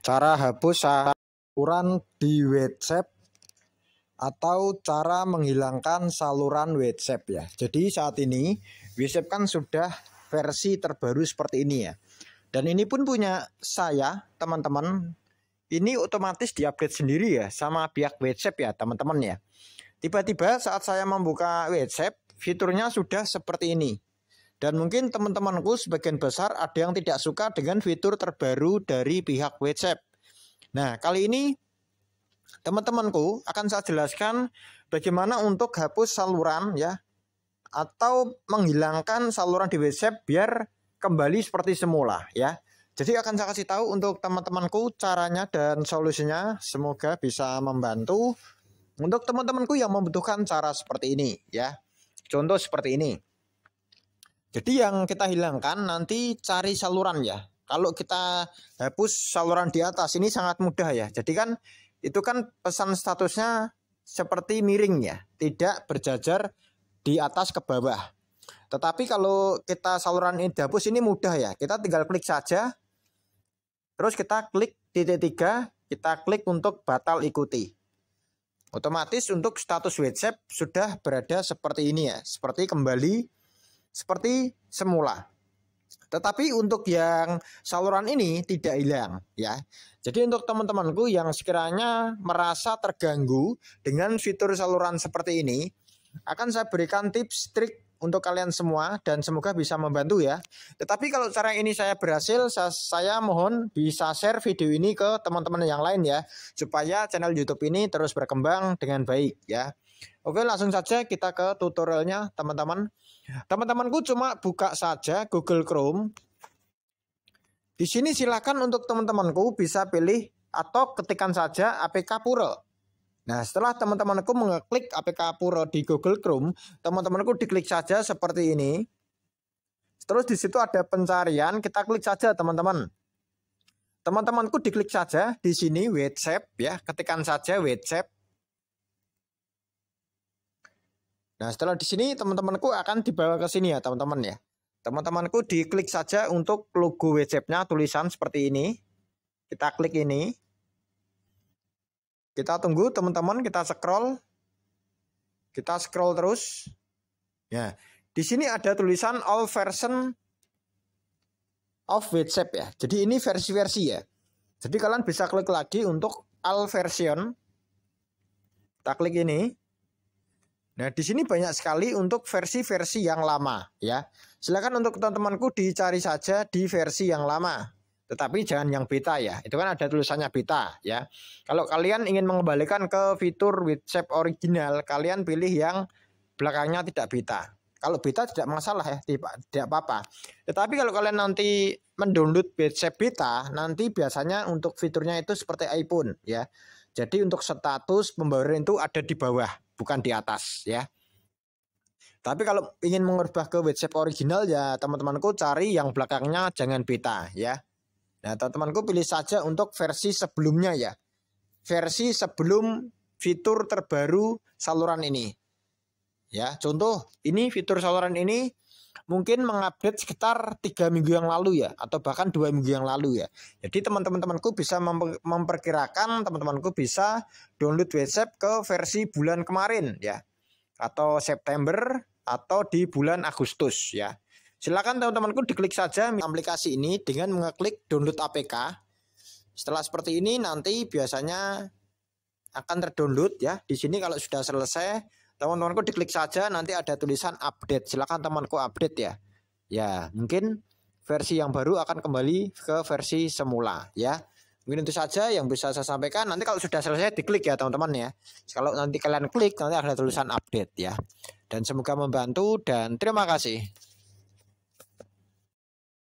Cara hapus saluran di WhatsApp atau cara menghilangkan saluran WhatsApp ya. Jadi saat ini WhatsApp kan sudah versi terbaru seperti ini ya. Dan ini pun punya saya, teman-teman. Ini otomatis diupdate sendiri ya sama pihak WhatsApp ya, teman-teman ya. Tiba-tiba saat saya membuka WhatsApp, fiturnya sudah seperti ini. Dan mungkin teman-temanku sebagian besar ada yang tidak suka dengan fitur terbaru dari pihak WhatsApp. Nah, kali ini teman-temanku akan saya jelaskan bagaimana untuk hapus saluran ya atau menghilangkan saluran di WhatsApp biar kembali seperti semula ya. Jadi akan saya kasih tahu untuk teman-temanku caranya dan solusinya. Semoga bisa membantu untuk teman-temanku yang membutuhkan cara seperti ini ya. Contoh seperti ini. Jadi yang kita hilangkan nanti cari saluran ya. Kalau kita hapus saluran di atas ini sangat mudah ya. Jadi kan itu kan pesan statusnya seperti miring ya, tidak berjajar di atas ke bawah. Tetapi kalau kita saluran ini dihapus ini mudah ya. Kita tinggal klik saja. Terus kita klik titik tiga, kita klik untuk batal ikuti. Otomatis untuk status WhatsApp sudah berada seperti ini ya, seperti kembali seperti semula. Tetapi untuk yang saluran ini tidak hilang ya. Jadi untuk teman-temanku yang sekiranya merasa terganggu dengan fitur saluran seperti ini, akan saya berikan tips trik untuk kalian semua dan semoga bisa membantu ya. Tetapi kalau cara ini saya berhasil, saya, mohon bisa share video ini ke teman-teman yang lain ya supaya channel YouTube ini terus berkembang dengan baik ya. Oke, langsung saja kita ke tutorialnya teman-teman. Teman-temanku cuma buka saja Google Chrome. Di sini silakan untuk teman-temanku bisa pilih atau ketikkan saja APK Pura. Nah, setelah teman-temanku mengeklik APK Puro di Google Chrome, teman-temanku diklik saja seperti ini. Terus di situ ada pencarian, kita klik saja teman-teman. Teman-temanku diklik saja di sini WhatsApp ya, ketikkan saja WhatsApp. Nah, setelah di sini teman-temanku akan dibawa ke sini ya, teman-teman ya. Teman-temanku diklik saja untuk logo WhatsApp-nya tulisan seperti ini. Kita klik ini. Kita tunggu teman-teman, kita scroll. Kita scroll terus. Ya, di sini ada tulisan all version of WhatsApp ya. Jadi ini versi-versi ya. Jadi kalian bisa klik lagi untuk all version. Kita klik ini. Nah, di sini banyak sekali untuk versi-versi yang lama ya. Silakan untuk teman-temanku dicari saja di versi yang lama. Tetapi jangan yang beta ya. Itu kan ada tulisannya beta ya. Kalau kalian ingin mengembalikan ke fitur with original, kalian pilih yang belakangnya tidak beta. Kalau beta tidak masalah ya, tidak apa-apa. Tetapi kalau kalian nanti mendownload shape beta, nanti biasanya untuk fiturnya itu seperti iPhone ya. Jadi untuk status pembaruan itu ada di bawah, bukan di atas ya. Tapi kalau ingin mengubah ke WhatsApp original ya teman-temanku cari yang belakangnya jangan beta ya. Nah, teman-temanku pilih saja untuk versi sebelumnya ya. Versi sebelum fitur terbaru saluran ini. Ya, contoh ini fitur saluran ini mungkin mengupdate sekitar tiga minggu yang lalu ya atau bahkan dua minggu yang lalu ya jadi teman-teman temanku bisa memperkirakan teman-temanku bisa download WhatsApp ke versi bulan kemarin ya atau September atau di bulan Agustus ya Silakan teman-temanku diklik saja aplikasi ini dengan mengeklik download APK. Setelah seperti ini nanti biasanya akan terdownload ya. Di sini kalau sudah selesai, teman-temanku diklik saja nanti ada tulisan update. Silakan temanku update ya. Ya, mungkin versi yang baru akan kembali ke versi semula ya. Mungkin itu saja yang bisa saya sampaikan. Nanti kalau sudah selesai diklik ya teman-teman ya. Kalau nanti kalian klik nanti ada tulisan update ya. Dan semoga membantu dan terima kasih.